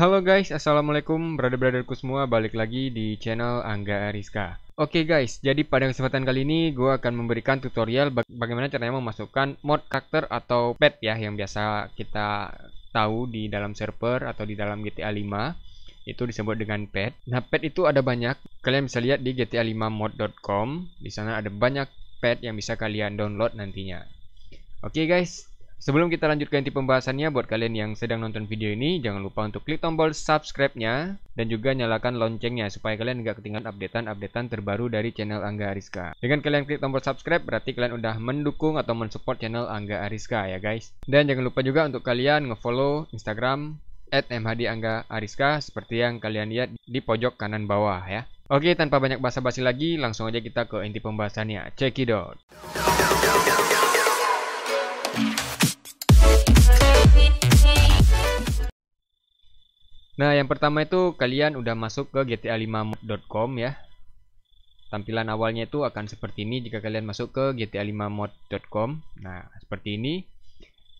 Halo guys, Assalamualaikum brother-brotherku semua Balik lagi di channel Angga Ariska Oke okay guys, jadi pada kesempatan kali ini gue akan memberikan tutorial baga bagaimana caranya memasukkan mod karakter atau pet ya Yang biasa kita tahu di dalam server atau di dalam GTA 5 Itu disebut dengan pet Nah pet itu ada banyak, kalian bisa lihat di gta5mod.com Di sana ada banyak pet yang bisa kalian download nantinya Oke okay guys, Sebelum kita lanjut ke inti pembahasannya, buat kalian yang sedang nonton video ini, jangan lupa untuk klik tombol subscribe-nya dan juga nyalakan loncengnya supaya kalian nggak ketinggalan updatean-updatean terbaru dari channel Angga Ariska. Dengan kalian klik tombol subscribe, berarti kalian udah mendukung atau mensupport channel Angga Ariska ya guys. Dan jangan lupa juga untuk kalian nge-follow Instagram at MHD Angga Ariska seperti yang kalian lihat di pojok kanan bawah ya. Oke, tanpa banyak basa-basi lagi, langsung aja kita ke inti pembahasannya. Check it out. Nah, yang pertama itu kalian udah masuk ke gta5mod.com ya. Tampilan awalnya itu akan seperti ini jika kalian masuk ke gta5mod.com. Nah, seperti ini.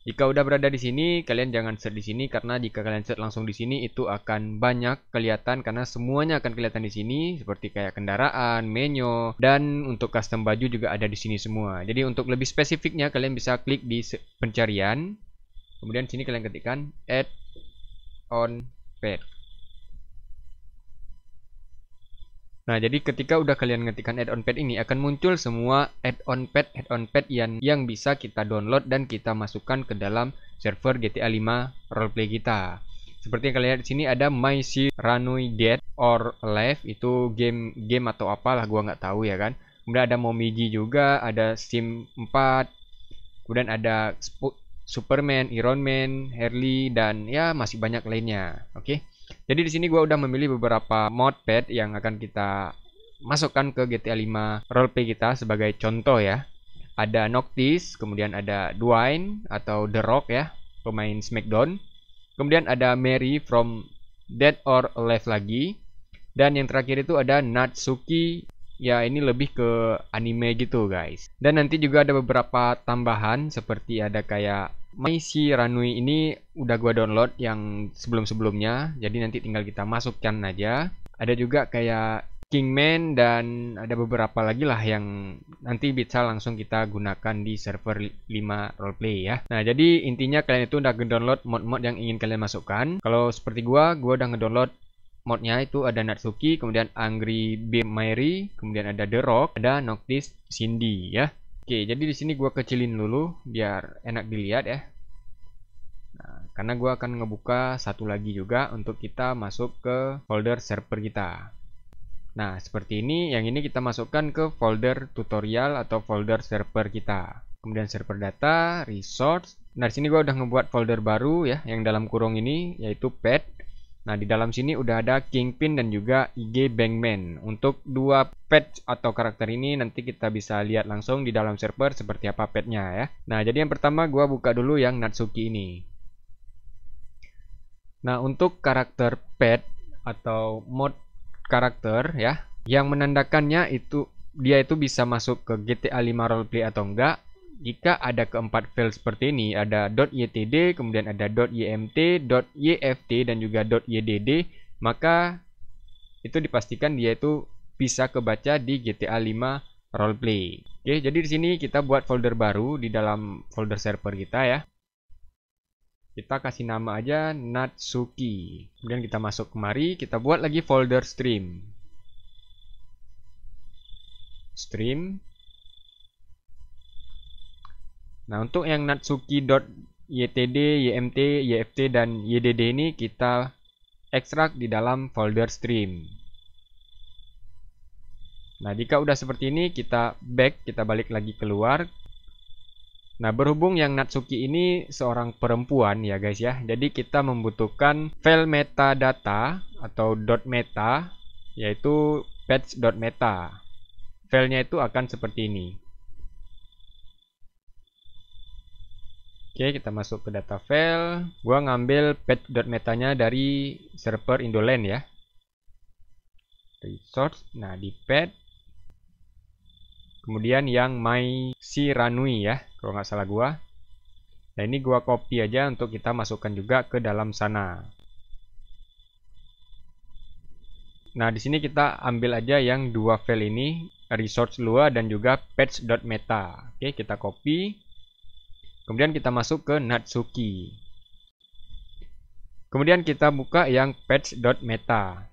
Jika udah berada di sini, kalian jangan search di sini karena jika kalian search langsung di sini itu akan banyak kelihatan karena semuanya akan kelihatan di sini seperti kayak kendaraan, menu dan untuk custom baju juga ada di sini semua. Jadi untuk lebih spesifiknya kalian bisa klik di pencarian. Kemudian sini kalian ketikkan add on pad. Nah, jadi ketika udah kalian ngetikkan add-on pad ini akan muncul semua add-on pad add-on pad yang yang bisa kita download dan kita masukkan ke dalam server GTA 5 roleplay kita. Seperti yang kalian lihat di sini ada My Si Ranui Dead or Alive itu game game atau apalah gua nggak tahu ya kan. Kemudian ada Momiji juga, ada Sim 4. Kemudian ada Superman, Iron Man, Harley dan ya masih banyak lainnya. Oke. Okay? Jadi di sini gue udah memilih beberapa mod pad yang akan kita masukkan ke GTA 5 roleplay kita sebagai contoh ya. Ada Noctis, kemudian ada Dwayne atau The Rock ya, pemain SmackDown. Kemudian ada Mary from Dead or Alive lagi. Dan yang terakhir itu ada Natsuki ya ini lebih ke anime gitu guys dan nanti juga ada beberapa tambahan seperti ada kayak My si Ranui ini udah gua download yang sebelum-sebelumnya, jadi nanti tinggal kita masukkan aja. Ada juga kayak Kingman dan ada beberapa lagi lah yang nanti bisa langsung kita gunakan di server 5 roleplay ya. Nah, jadi intinya kalian itu udah ngedownload mod-mod yang ingin kalian masukkan. Kalau seperti gua, gua udah ngedownload modnya itu ada Natsuki, kemudian Angry Beam Mary, kemudian ada The Rock, ada Noctis Cindy ya. Oke, jadi di sini gua kecilin dulu biar enak dilihat ya. Nah, karena gua akan ngebuka satu lagi juga untuk kita masuk ke folder server kita. Nah, seperti ini, yang ini kita masukkan ke folder tutorial atau folder server kita. Kemudian server data, resource. Nah, di sini gua udah ngebuat folder baru ya yang dalam kurung ini yaitu pet Nah, di dalam sini udah ada Kingpin dan juga IG Bankman. Untuk dua pet atau karakter ini nanti kita bisa lihat langsung di dalam server seperti apa petnya ya. Nah, jadi yang pertama gue buka dulu yang Natsuki ini. Nah, untuk karakter pet atau mod karakter ya, yang menandakannya itu dia itu bisa masuk ke GTA 5 roleplay atau enggak jika ada keempat file seperti ini, ada .ytd, kemudian ada .ymt, .yft, dan juga .ydd, maka itu dipastikan dia itu bisa kebaca di GTA 5 Roleplay. Oke, jadi di sini kita buat folder baru di dalam folder server kita ya. Kita kasih nama aja Natsuki. Kemudian kita masuk kemari, kita buat lagi folder stream. Stream, Nah, untuk yang ytd ymt, yft, dan ydd ini kita ekstrak di dalam folder stream. Nah, jika udah seperti ini, kita back, kita balik lagi keluar. Nah, berhubung yang Natsuki ini seorang perempuan ya guys ya, jadi kita membutuhkan file metadata atau .meta, yaitu patch meta Filenya itu akan seperti ini. Oke, kita masuk ke data file. Gua ngambil patch.metanya dari server Indoland ya. Resource. Nah, di patch kemudian yang my si ranui ya, kalau nggak salah gua. Nah, ini gua copy aja untuk kita masukkan juga ke dalam sana. Nah, di sini kita ambil aja yang dua file ini, resource lua dan juga patch.meta. Oke, kita copy. Kemudian kita masuk ke Natsuki. Kemudian kita buka yang patch.meta.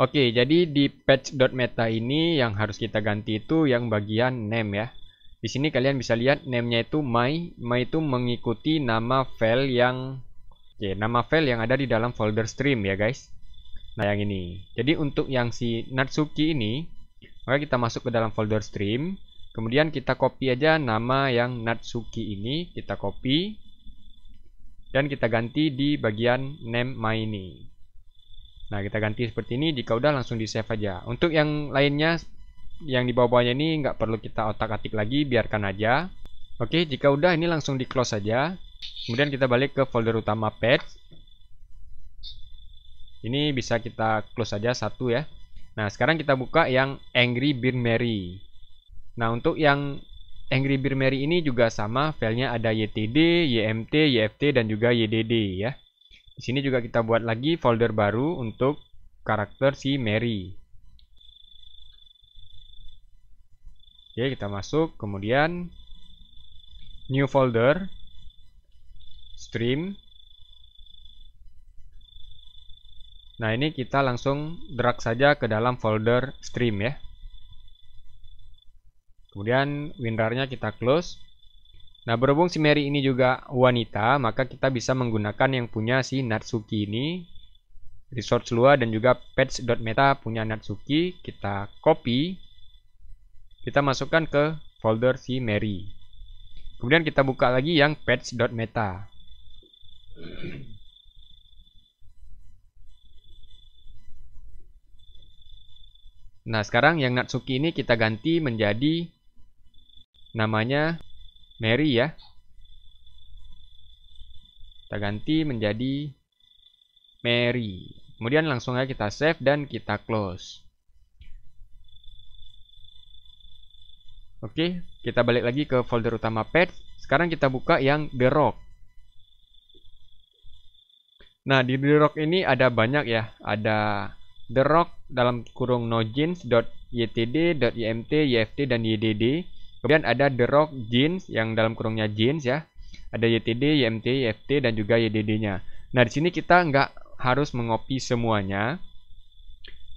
Oke, jadi di patch.meta ini yang harus kita ganti itu yang bagian name ya. Di sini kalian bisa lihat name-nya itu my, my itu mengikuti nama file yang oke, nama file yang ada di dalam folder stream ya, guys. Nah, yang ini. Jadi untuk yang si Natsuki ini maka kita masuk ke dalam folder stream. Kemudian kita copy aja nama yang Natsuki ini, kita copy dan kita ganti di bagian name my ini. Nah, kita ganti seperti ini, jika udah langsung di save aja. Untuk yang lainnya yang di bawah-bawahnya ini nggak perlu kita otak-atik lagi, biarkan aja. Oke, jika udah ini langsung di close aja. Kemudian kita balik ke folder utama patch Ini bisa kita close aja satu ya. Nah, sekarang kita buka yang Angry Beer Mary. Nah, untuk yang Angry Beer Mary ini juga sama, filenya ada YTD, YMT, YFT, dan juga YDD ya. Di sini juga kita buat lagi folder baru untuk karakter si Mary. Oke, kita masuk, kemudian new folder, stream, Nah ini kita langsung drag saja ke dalam folder stream ya. Kemudian winrarnya kita close. Nah berhubung si Mary ini juga wanita, maka kita bisa menggunakan yang punya si Natsuki ini. Resource Lua dan juga patch.meta punya Natsuki. Kita copy. Kita masukkan ke folder si Mary. Kemudian kita buka lagi yang patch.meta. Nah, sekarang yang Natsuki ini kita ganti menjadi namanya Mary ya. Kita ganti menjadi Mary. Kemudian langsung aja kita save dan kita close. Oke, kita balik lagi ke folder utama pet. Sekarang kita buka yang The Rock. Nah, di The Rock ini ada banyak ya. Ada The Rock dalam kurung no jeans dot dot ytd ymt yft, dan ydd. Kemudian ada The Rock Jeans yang dalam kurungnya jeans ya. Ada ytd, ymt, yft, dan juga ydd-nya. Nah, di sini kita nggak harus mengopi semuanya.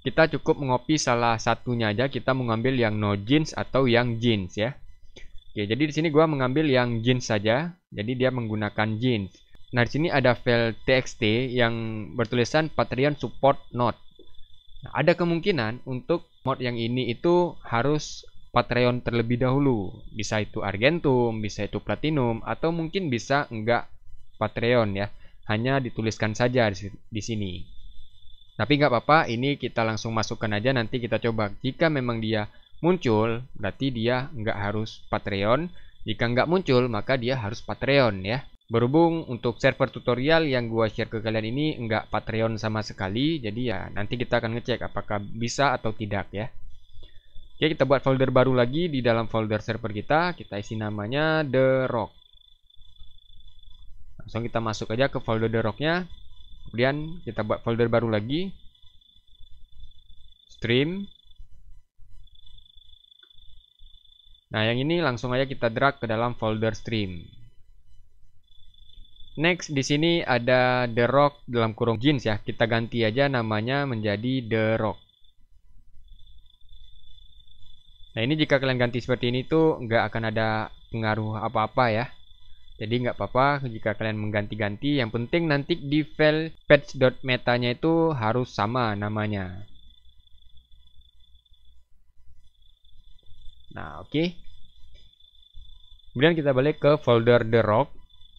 Kita cukup mengopi salah satunya aja. Kita mengambil yang no jeans atau yang jeans ya. Oke, jadi di sini gua mengambil yang jeans saja. Jadi dia menggunakan jeans. Nah, di sini ada file txt yang bertulisan Patreon support note. Nah, ada kemungkinan untuk mod yang ini itu harus Patreon terlebih dahulu. Bisa itu Argentum, bisa itu Platinum, atau mungkin bisa enggak Patreon ya. Hanya dituliskan saja di sini. Tapi nggak apa-apa, ini kita langsung masukkan aja nanti kita coba. Jika memang dia muncul, berarti dia nggak harus Patreon. Jika nggak muncul, maka dia harus Patreon ya. Berhubung untuk server tutorial yang gua share ke kalian ini enggak Patreon sama sekali, jadi ya nanti kita akan ngecek apakah bisa atau tidak ya. Oke, kita buat folder baru lagi di dalam folder server kita, kita isi namanya The Rock. Langsung kita masuk aja ke folder The Rock-nya. Kemudian kita buat folder baru lagi. Stream. Nah, yang ini langsung aja kita drag ke dalam folder stream. Next di sini ada The Rock dalam kurung jeans ya. Kita ganti aja namanya menjadi The Rock. Nah ini jika kalian ganti seperti ini tuh nggak akan ada pengaruh apa-apa ya. Jadi nggak apa-apa jika kalian mengganti-ganti. Yang penting nanti di file patch.metanya itu harus sama namanya. Nah oke. Okay. Kemudian kita balik ke folder The Rock.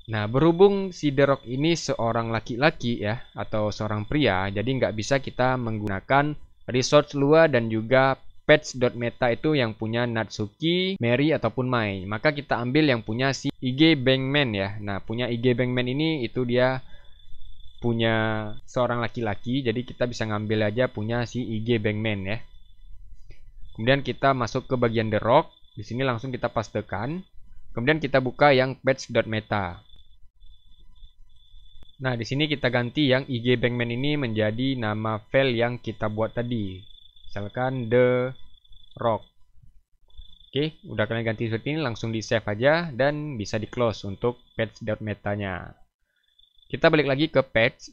Nah, berhubung si derok ini seorang laki-laki ya, atau seorang pria, jadi nggak bisa kita menggunakan resource luar dan juga patch.meta itu yang punya Natsuki, Mary, ataupun Mai. Maka kita ambil yang punya si IG Bankman ya. Nah, punya IG Bankman ini itu dia punya seorang laki-laki, jadi kita bisa ngambil aja punya si IG Bankman ya. Kemudian kita masuk ke bagian The Di sini langsung kita pastekan. Kemudian kita buka yang patch.meta. Nah, di sini kita ganti yang IG Bankman ini menjadi nama file yang kita buat tadi. Misalkan The Rock. Oke, udah kalian ganti seperti ini, langsung di save aja dan bisa di close untuk patch.metanya. Kita balik lagi ke patch.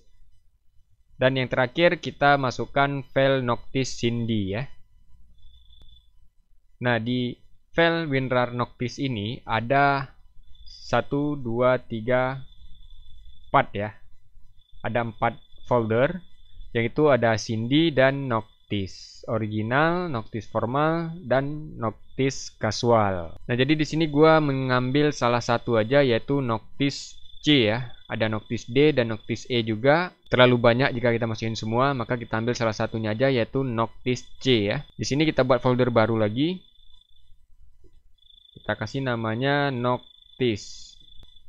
Dan yang terakhir kita masukkan file Noctis Cindy ya. Nah, di file WinRAR Noctis ini ada 1, 2, 3, empat ya. Ada empat folder, yaitu ada Cindy dan Noctis original, Noctis formal, dan Noctis casual. Nah, jadi di sini gue mengambil salah satu aja yaitu Noctis C ya. Ada Noctis D dan Noctis E juga. Terlalu banyak jika kita masukin semua, maka kita ambil salah satunya aja yaitu Noctis C ya. Di sini kita buat folder baru lagi. Kita kasih namanya Noctis.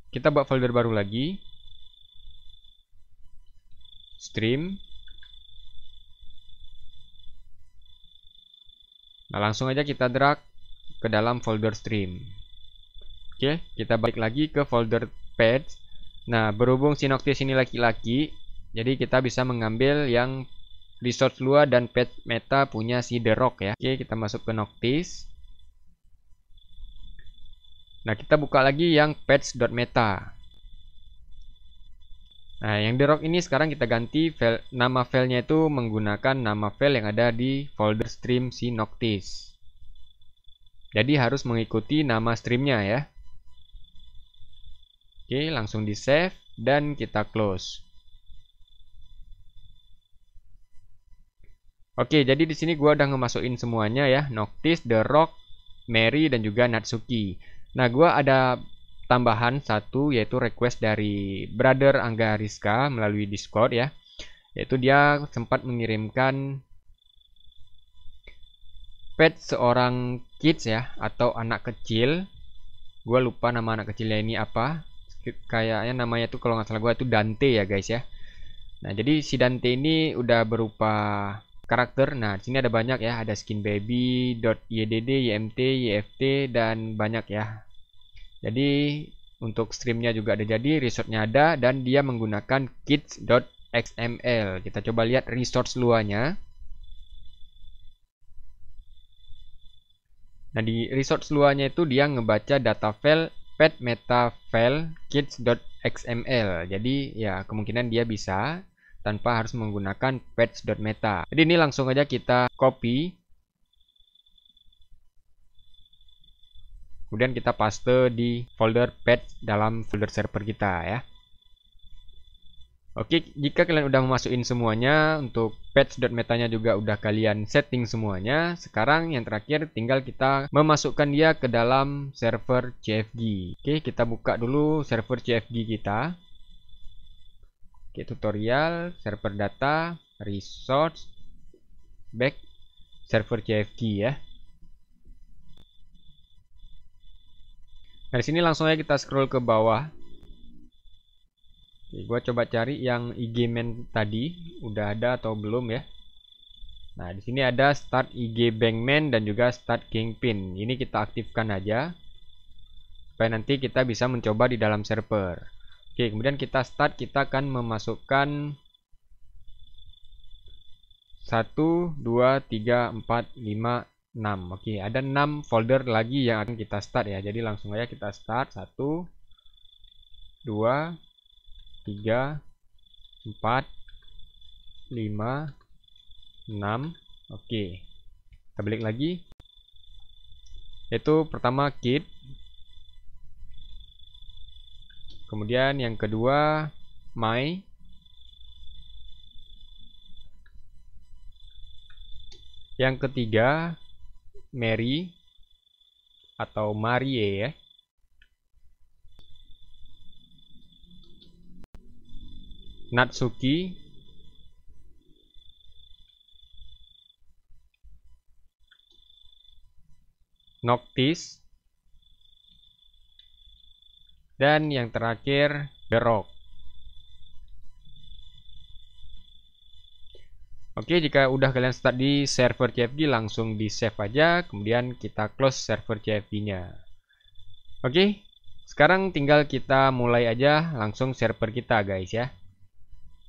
Kita buat folder baru lagi stream nah langsung aja kita drag ke dalam folder stream oke kita balik lagi ke folder Patch. nah berhubung sinoptis ini laki-laki jadi kita bisa mengambil yang resource luar dan pet meta punya si The Rock ya oke kita masuk ke Noctis Nah, kita buka lagi yang patch.meta. Nah, yang di rock ini sekarang kita ganti file, nama filenya itu menggunakan nama file yang ada di folder stream si Noctis. Jadi harus mengikuti nama streamnya ya. Oke, langsung di save dan kita close. Oke, jadi di sini gue udah ngemasukin semuanya ya, Noctis, The Rock, Mary dan juga Natsuki. Nah, gue ada tambahan satu yaitu request dari brother Angga Rizka melalui Discord ya. Yaitu dia sempat mengirimkan pet seorang kids ya atau anak kecil. Gua lupa nama anak kecilnya ini apa. Kayaknya namanya tuh kalau nggak salah gua itu Dante ya guys ya. Nah, jadi si Dante ini udah berupa karakter. Nah, di sini ada banyak ya, ada skin baby, .ydd, ymt, yft dan banyak ya jadi untuk streamnya juga ada jadi, resource ada, dan dia menggunakan kids.xml. Kita coba lihat resource luarnya. Nah, di resource luarnya itu dia ngebaca data file pet meta file kids.xml. Jadi, ya kemungkinan dia bisa tanpa harus menggunakan patch.meta. Jadi ini langsung aja kita copy kemudian kita paste di folder patch dalam folder server kita ya Oke, jika kalian udah memasukin semuanya, untuk patch.metanya juga udah kalian setting semuanya. Sekarang yang terakhir tinggal kita memasukkan dia ke dalam server CFG. Oke, kita buka dulu server CFG kita. Oke, tutorial, server data, resource, back, server CFG ya. Nah, Dari sini langsung aja kita scroll ke bawah. Oke, gua coba cari yang IG man tadi udah ada atau belum ya. Nah, di sini ada start IG Bankman dan juga start Kingpin. Ini kita aktifkan aja supaya nanti kita bisa mencoba di dalam server. Oke, kemudian kita start, kita akan memasukkan 1 2 3 4 5 6 oke okay, ada 6 folder lagi yang akan kita start ya jadi langsung aja kita start 1 2 3 4 5 6 oke okay. kita balik lagi itu pertama kit kemudian yang kedua my yang ketiga Mary atau Marie ya. Natsuki Noctis dan yang terakhir The Oke, jika udah kalian start di server CFD, langsung di save aja, kemudian kita close server CFD-nya. Oke, sekarang tinggal kita mulai aja langsung server kita guys ya.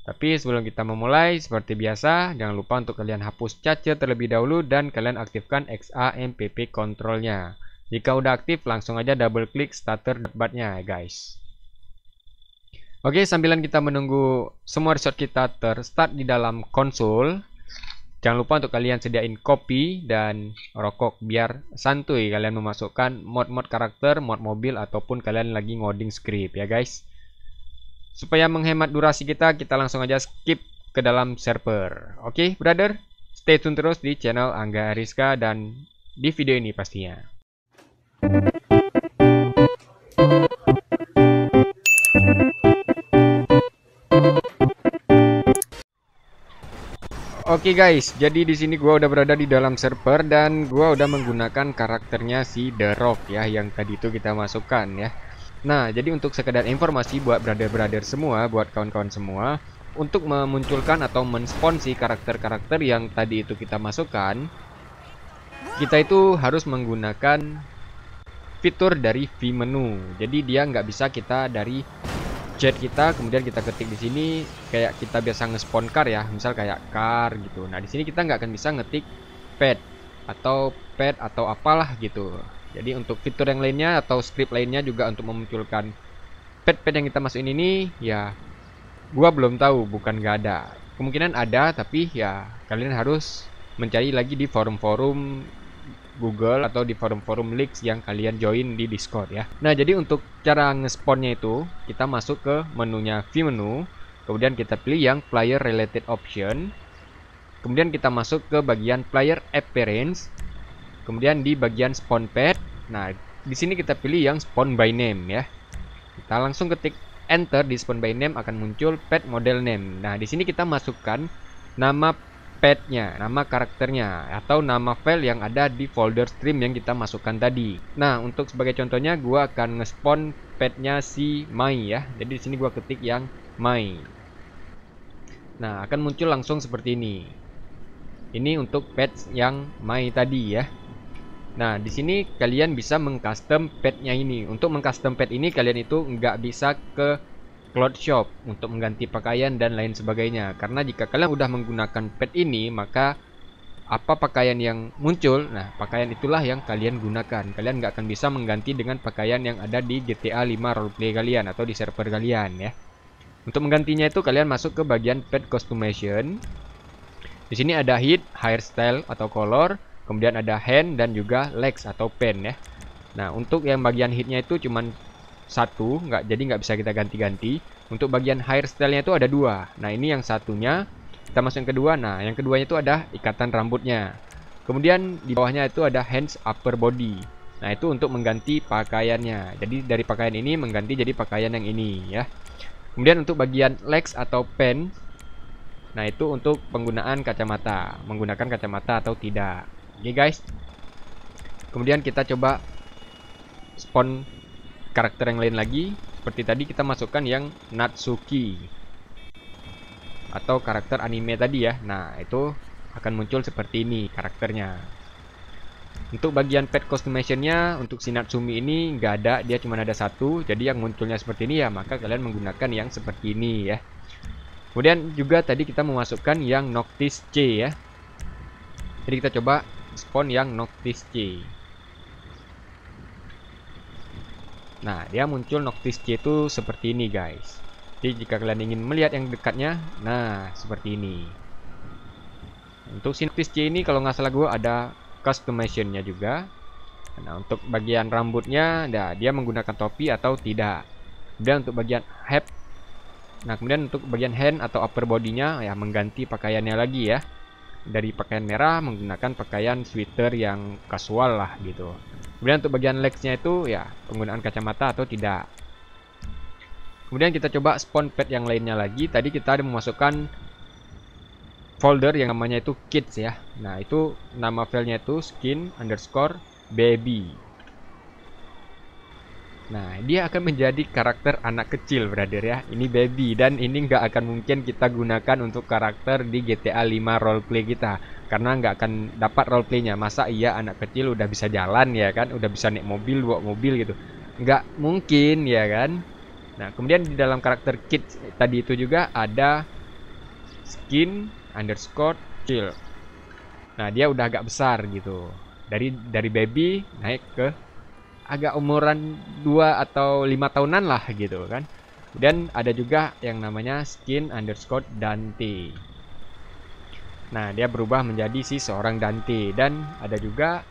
Tapi sebelum kita memulai, seperti biasa, jangan lupa untuk kalian hapus cache terlebih dahulu dan kalian aktifkan XAMPP controlnya. Jika udah aktif, langsung aja double klik starter debatnya guys. Oke, sambilan kita menunggu semua resort kita terstart di dalam konsol, jangan lupa untuk kalian sediain kopi dan rokok biar santuy kalian memasukkan mod-mod karakter, mod mobil ataupun kalian lagi ngoding script ya guys. Supaya menghemat durasi kita, kita langsung aja skip ke dalam server. Oke, okay, brother? Stay tune terus di channel Angga Ariska dan di video ini pastinya. Thank Oke okay guys, jadi di sini gua udah berada di dalam server dan gua udah menggunakan karakternya si The Rock ya yang tadi itu kita masukkan ya. Nah, jadi untuk sekedar informasi buat brother-brother semua, buat kawan-kawan semua, untuk memunculkan atau mensponsi karakter-karakter yang tadi itu kita masukkan, kita itu harus menggunakan fitur dari v menu. Jadi dia nggak bisa kita dari jet kita kemudian kita ketik di sini kayak kita biasa nge-spawn car ya misal kayak car gitu nah di sini kita nggak akan bisa ngetik pet atau pet atau apalah gitu jadi untuk fitur yang lainnya atau script lainnya juga untuk memunculkan pet-pet yang kita masukin ini ya gua belum tahu bukan gak ada kemungkinan ada tapi ya kalian harus mencari lagi di forum-forum Google atau di forum-forum leaks yang kalian join di Discord ya. Nah, jadi untuk cara ngesponnya itu, kita masuk ke menunya view menu, kemudian kita pilih yang player related option. Kemudian kita masuk ke bagian player appearance. Kemudian di bagian spawn pad. Nah, di sini kita pilih yang spawn by name ya. Kita langsung ketik enter di spawn by name akan muncul Pad model name. Nah, di sini kita masukkan nama petnya, nama karakternya, atau nama file yang ada di folder stream yang kita masukkan tadi. Nah, untuk sebagai contohnya, gue akan ngespawn petnya si Mai ya. Jadi di sini gue ketik yang Mai. Nah, akan muncul langsung seperti ini. Ini untuk pet yang Mai tadi ya. Nah, di sini kalian bisa mengcustom petnya ini. Untuk mengcustom pet ini, kalian itu nggak bisa ke cloth shop untuk mengganti pakaian dan lain sebagainya. Karena jika kalian sudah menggunakan pet ini, maka apa pakaian yang muncul, nah pakaian itulah yang kalian gunakan. Kalian nggak akan bisa mengganti dengan pakaian yang ada di GTA 5 roleplay kalian atau di server kalian ya. Untuk menggantinya itu kalian masuk ke bagian pet customization. Di sini ada hit, hairstyle atau color, kemudian ada hand dan juga legs atau pen ya. Nah, untuk yang bagian hitnya itu cuman satu nggak jadi nggak bisa kita ganti-ganti untuk bagian hair stylenya itu ada dua nah ini yang satunya kita masuk yang kedua nah yang keduanya itu ada ikatan rambutnya kemudian di bawahnya itu ada hands upper body nah itu untuk mengganti pakaiannya jadi dari pakaian ini mengganti jadi pakaian yang ini ya kemudian untuk bagian legs atau pen nah itu untuk penggunaan kacamata menggunakan kacamata atau tidak oke okay, guys kemudian kita coba spawn karakter yang lain lagi seperti tadi kita masukkan yang Natsuki atau karakter anime tadi ya nah itu akan muncul seperti ini karakternya untuk bagian pet customizationnya untuk si Natsumi ini nggak ada dia cuma ada satu jadi yang munculnya seperti ini ya maka kalian menggunakan yang seperti ini ya kemudian juga tadi kita memasukkan yang Noctis C ya jadi kita coba spawn yang Noctis C Nah, dia muncul Noctis C itu seperti ini, guys. Jadi jika kalian ingin melihat yang dekatnya, nah seperti ini. Untuk Noctis C ini kalau nggak salah gue ada customization-nya juga. Nah untuk bagian rambutnya, nah, dia menggunakan topi atau tidak. dan untuk bagian head, nah kemudian untuk bagian hand atau upper bodinya ya mengganti pakaiannya lagi ya. Dari pakaian merah menggunakan pakaian sweater yang kasual lah gitu. Kemudian untuk bagian legsnya itu ya penggunaan kacamata atau tidak. Kemudian kita coba spawn pad yang lainnya lagi. Tadi kita ada memasukkan folder yang namanya itu kids ya. Nah itu nama filenya itu skin underscore baby. Nah dia akan menjadi karakter anak kecil brother ya. Ini baby dan ini nggak akan mungkin kita gunakan untuk karakter di GTA 5 roleplay kita karena nggak akan dapat role playnya masa iya anak kecil udah bisa jalan ya kan udah bisa naik mobil bawa mobil gitu nggak mungkin ya kan nah kemudian di dalam karakter kit tadi itu juga ada skin underscore chill nah dia udah agak besar gitu dari dari baby naik ke agak umuran 2 atau lima tahunan lah gitu kan dan ada juga yang namanya skin underscore Dante Nah, dia berubah menjadi si seorang Dante dan ada juga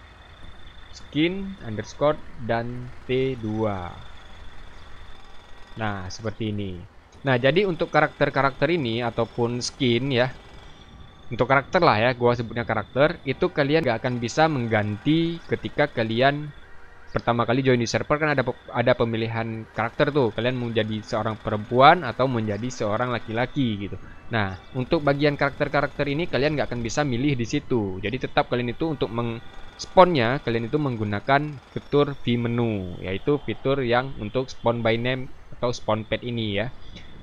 skin underscore Dante 2. Nah, seperti ini. Nah, jadi untuk karakter-karakter ini ataupun skin ya, untuk karakter lah ya, gua sebutnya karakter, itu kalian gak akan bisa mengganti ketika kalian pertama kali join di server kan ada ada pemilihan karakter tuh. Kalian mau jadi seorang perempuan atau menjadi seorang laki-laki gitu. Nah, untuk bagian karakter-karakter ini kalian nggak akan bisa milih di situ. Jadi tetap kalian itu untuk meng spawnnya kalian itu menggunakan fitur V menu, yaitu fitur yang untuk spawn by name atau spawn pad ini ya.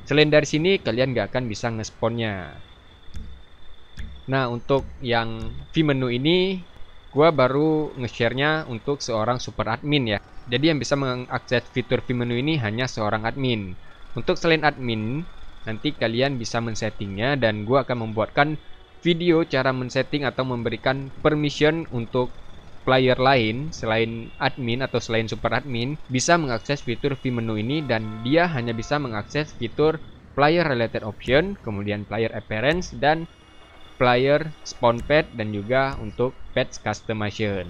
Selain dari sini kalian nggak akan bisa ngespawnnya. Nah, untuk yang V menu ini Gue baru nge-share-nya untuk seorang super admin ya. Jadi yang bisa mengakses fitur menu ini hanya seorang admin. Untuk selain admin, nanti kalian bisa men-settingnya dan gue akan membuatkan video cara men-setting atau memberikan permission untuk player lain selain admin atau selain super admin bisa mengakses fitur menu ini dan dia hanya bisa mengakses fitur player related option, kemudian player appearance dan player spawn pad, dan juga untuk patch customization.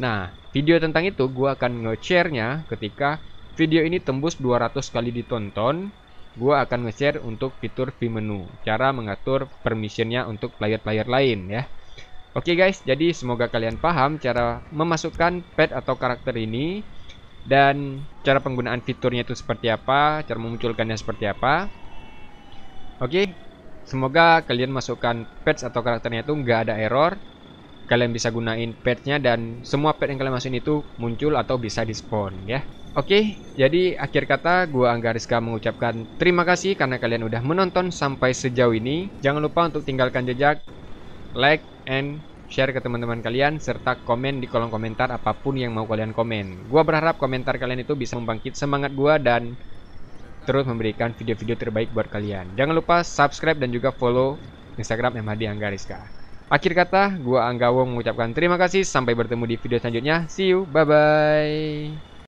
Nah, video tentang itu gue akan nge-share-nya ketika video ini tembus 200 kali ditonton. Gue akan nge-share untuk fitur menu cara mengatur permissionnya untuk player-player lain ya. Oke okay guys, jadi semoga kalian paham cara memasukkan pet atau karakter ini dan cara penggunaan fiturnya itu seperti apa, cara memunculkannya seperti apa. Oke, okay, Semoga kalian masukkan patch atau karakternya itu nggak ada error. Kalian bisa gunain patchnya dan semua patch yang kalian masukin itu muncul atau bisa di-spawn ya. Oke, jadi akhir kata gua anggariska mengucapkan terima kasih karena kalian udah menonton sampai sejauh ini. Jangan lupa untuk tinggalkan jejak, like, and share ke teman-teman kalian serta komen di kolom komentar apapun yang mau kalian komen. Gua berharap komentar kalian itu bisa membangkit semangat gua dan terus memberikan video-video terbaik buat kalian. Jangan lupa subscribe dan juga follow Instagram MHD Anggariska. Akhir kata, gua Wong mengucapkan terima kasih. Sampai bertemu di video selanjutnya. See you, bye-bye.